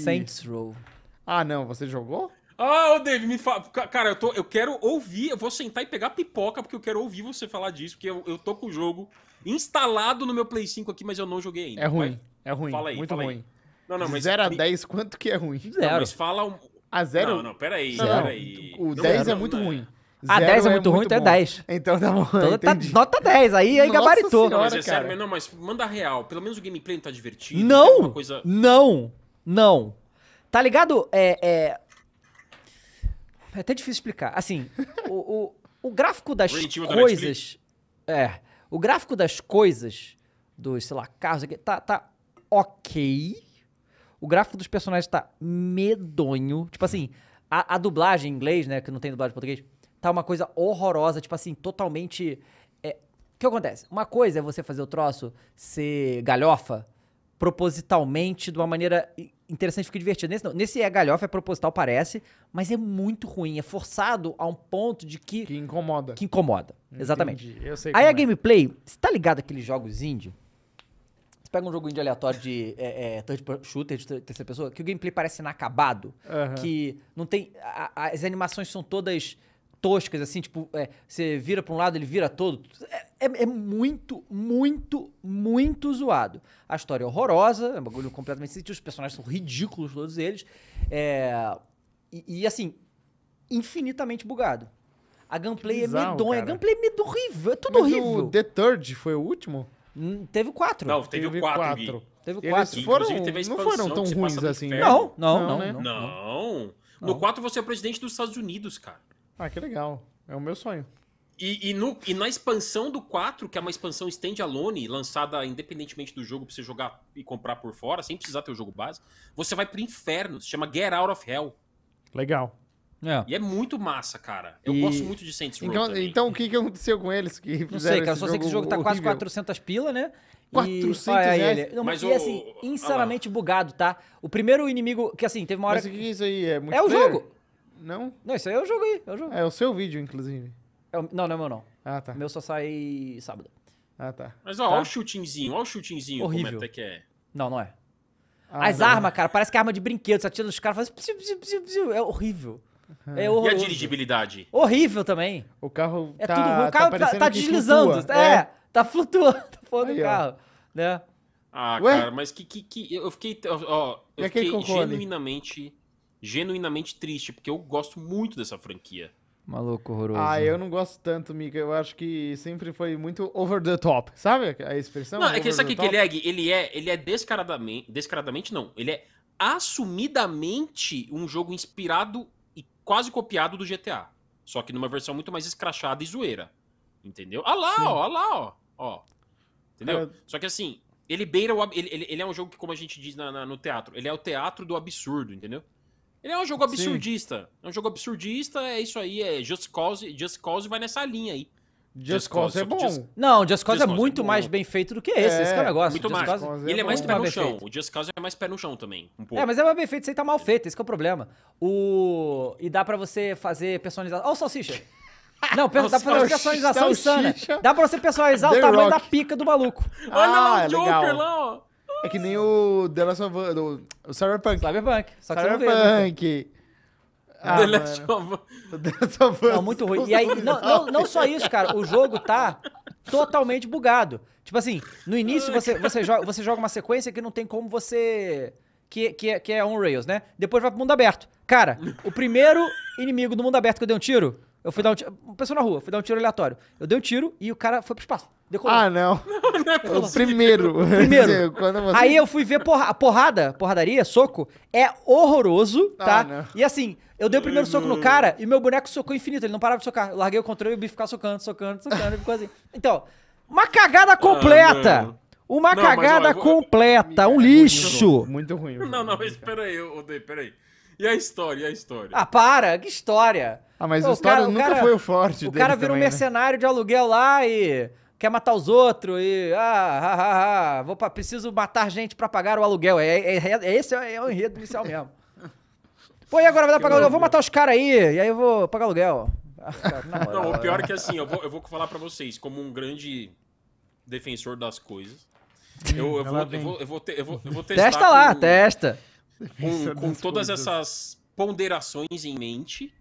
Saints Row. Ah, não, você jogou? Ah, oh, Dave, me fala. Cara, eu, tô, eu quero ouvir, eu vou sentar e pegar pipoca, porque eu quero ouvir você falar disso, porque eu, eu tô com o jogo instalado no meu Play 5 aqui, mas eu não joguei ainda. É ruim, Vai. é ruim. Fala aí, muito fala ruim. Aí. Não, não, mas. 0 a 10, quanto que é ruim? Zero. Não, mas fala. Um... A zero? Não, não, aí. zero. peraí. O 10 é muito não, é. ruim. A ah, 10 é, é muito ruim, então é 10. Então tá bom. Então, tá, nota 10, aí, aí Nossa gabaritou. Senhora, mas é sério, mas não, mas manda real. Pelo menos o gameplay não tá divertido. Não! Coisa... Não! Não. Tá ligado? É, é... é até difícil explicar. Assim, o, o, o gráfico das coisas... Da é. O gráfico das coisas, dos, sei lá, carros, tá, tá ok. O gráfico dos personagens tá medonho. Tipo assim, a, a dublagem em inglês, né, que não tem dublagem em português, tá uma coisa horrorosa, tipo assim, totalmente... É... O que acontece? Uma coisa é você fazer o troço ser galhofa, propositalmente, de uma maneira interessante, fica divertido. Nesse, não. Nesse é galhofa, é proposital, parece, mas é muito ruim, é forçado a um ponto de que... Que incomoda. Que incomoda, Entendi. exatamente. Aí a é. gameplay, você tá ligado aqueles jogos indie? Você pega um jogo indie aleatório de é, é, third shooter, de terceira pessoa, que o gameplay parece inacabado, uhum. que não tem... A, as animações são todas toscas, assim, tipo, é, você vira pra um lado, ele vira todo. É, é, é, muito, muito, muito zoado. A história é horrorosa, é um bagulho completamente sentido, os personagens são ridículos todos eles. É, e, e, assim, infinitamente bugado. A gameplay é bizarro, é medonha, a gameplay é medo horrível, é tudo Mas horrível. O The Third foi o último? Hum, teve quatro. Não, teve, teve quatro. quatro. Teve quatro. Eles foram, não foram tão ruins assim, né? Não, não, não. Não. não, não. No 4 você é presidente dos Estados Unidos, cara. Ah, que legal. É o meu sonho. E, e, no, e na expansão do 4, que é uma expansão standalone, lançada independentemente do jogo pra você jogar e comprar por fora, sem precisar ter o jogo base, você vai pro inferno, se chama Get Out of Hell. Legal. É. E é muito massa, cara. Eu e... gosto muito de Saints Row Então, então o que, que aconteceu com eles? Que fizeram não sei, cara. Só sei que esse jogo horrível. tá quase 400 pila, né? 400 e... Olha, Ele... Não, mas, mas o... assim, ah insanamente ah, bugado, tá? O primeiro inimigo... Que assim, teve uma hora... Mas o que é isso aí? É, é o jogo! Não? Não, isso aí é o jogo aí. É o, jogo. É, é o seu vídeo, inclusive. É o... Não, não é meu não. Ah, tá. Meu só sai sábado. Ah, tá. Mas ó, tá. ó o chutinzinho, ó o chutinzinho, é Horrível. como é que é. Não, não é. Ah, As armas, cara, parece que é arma de brinquedo. Você atira nos caras e faz... É horrível. É e a dirigibilidade? Horrível também. O carro tá, é tudo tá ruim. O tá carro tá, tá deslizando. Flutua. É, é, tá flutuando tá fora o carro. Né? Ah, Ué? cara, mas que, que, que. Eu fiquei. Ó, eu fiquei genuinamente. Genuinamente triste, porque eu gosto muito dessa franquia. Maluco horroroso. Ah, eu não gosto tanto, Mika. Eu acho que sempre foi muito over the top. Sabe a expressão? Não, é que isso aqui que é, ele é, ele é, ele é descaradamente, descaradamente não. Ele é assumidamente um jogo inspirado e quase copiado do GTA. Só que numa versão muito mais escrachada e zoeira. Entendeu? Ah lá, ó, ah lá, ó. ó. Entendeu? É... Só que assim, ele beira o. Ele, ele, ele, é um jogo que, como a gente diz na, na, no teatro, ele é o teatro do absurdo, entendeu? Ele é um jogo absurdista. Sim. É um jogo absurdista, é isso aí, é Just Cause, Just Cause vai nessa linha aí. Just, Just Cause, é, é bom. Just... Não, Just Cause Just é Cause é muito é mais bem feito do que esse. É, esse é o é, negócio. Muito Just mais. Cause ele é mais pé no chão. O Just Cause é mais pé no chão também. Um é, mas é mais bem feito sem tá mal feito. Esse é o problema. O... E dá pra você fazer personalização. Ó, oh, o Salsicha. Não, dá pra fazer uma personalização insana. Dá pra você personalizar o tamanho Rock. da pica do maluco. Olha ah, lá o ah, Joker legal. lá, ó. É que nem o The Last of Us, o, Cyberpunk. Cyberpunk. Só que Cyberpunk. você não vê, né? Ah, The Last of Us. Não, muito ruim. E aí, não, não, não só isso, cara. O jogo tá totalmente bugado. Tipo assim, no início você, você, joga, você joga uma sequência que não tem como você... Que, que, é, que é on-rails, né? Depois vai pro mundo aberto. Cara, o primeiro inimigo do mundo aberto que eu dei um tiro... Eu fui dar um tiro... Uma pessoa na rua, fui dar um tiro aleatório. Eu dei um tiro e o cara foi pro espaço. Decolou. Ah, não. não, não é o Primeiro. Primeiro. você... Aí eu fui ver porra... porrada, porradaria, soco, é horroroso, ah, tá? e assim, eu dei o primeiro soco no cara e meu boneco socou infinito, ele não parava de socar. Eu larguei o controle e o bicho ficava socando, socando, socando, ficou assim. Então, uma cagada ah, completa. Ah, uma não, cagada completa, um lixo. Muito ruim. Muito ruim não, não, mas peraí, Odei, peraí. E a história, e a história? Ah, para, que história. Ah, mas a história cara, nunca cara, foi o forte O cara vira um né? mercenário né? de aluguel lá e quer matar os outros e ah, ah, ah, ah vou pra, preciso matar gente para pagar o aluguel. É, é, é, é esse é, é o enredo inicial mesmo. Pô, e agora vai dar pagar aluguel? Eu vou matar os caras aí, e aí eu vou pagar aluguel. Ah, não, o pior é que assim, eu vou, eu vou falar para vocês, como um grande defensor das coisas. Eu, eu, vou, eu, vou, eu, vou, eu, vou, eu vou testar. Testa lá, com, testa. Com, com todas coisas. essas ponderações em mente.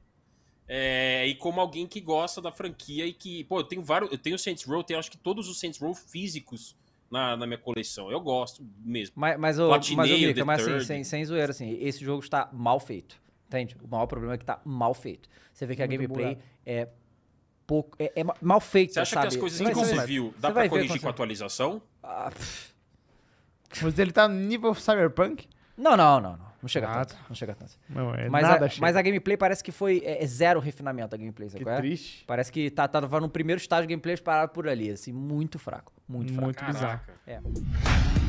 É, e como alguém que gosta da franquia e que, pô, eu tenho vários, eu tenho Saints Row, tenho acho que todos os Saints Row físicos na, na minha coleção. Eu gosto mesmo. Mas, mas, o, Platinei, mas, o Mica, mas assim, sem, sem zoeira, assim, esse jogo está mal feito. Entende? O maior problema é que está mal feito. Você vê que Muito a gameplay é pouco. É, é, mal feita. Você acha sabe? que as coisas que você viu dá para corrigir com a atualização? Ah, mas ele tá nível Cyberpunk? Não, não, não, não. Não chega tanto. Não chega tanto. Não, é mas, nada a, chega. mas a gameplay parece que foi é, é zero refinamento a gameplay, sabe? Que é? triste. Parece que tá, tava tá, no primeiro estágio gameplay parado por ali, assim, muito fraco. Muito fraco. Muito Caraca. bizarro. É.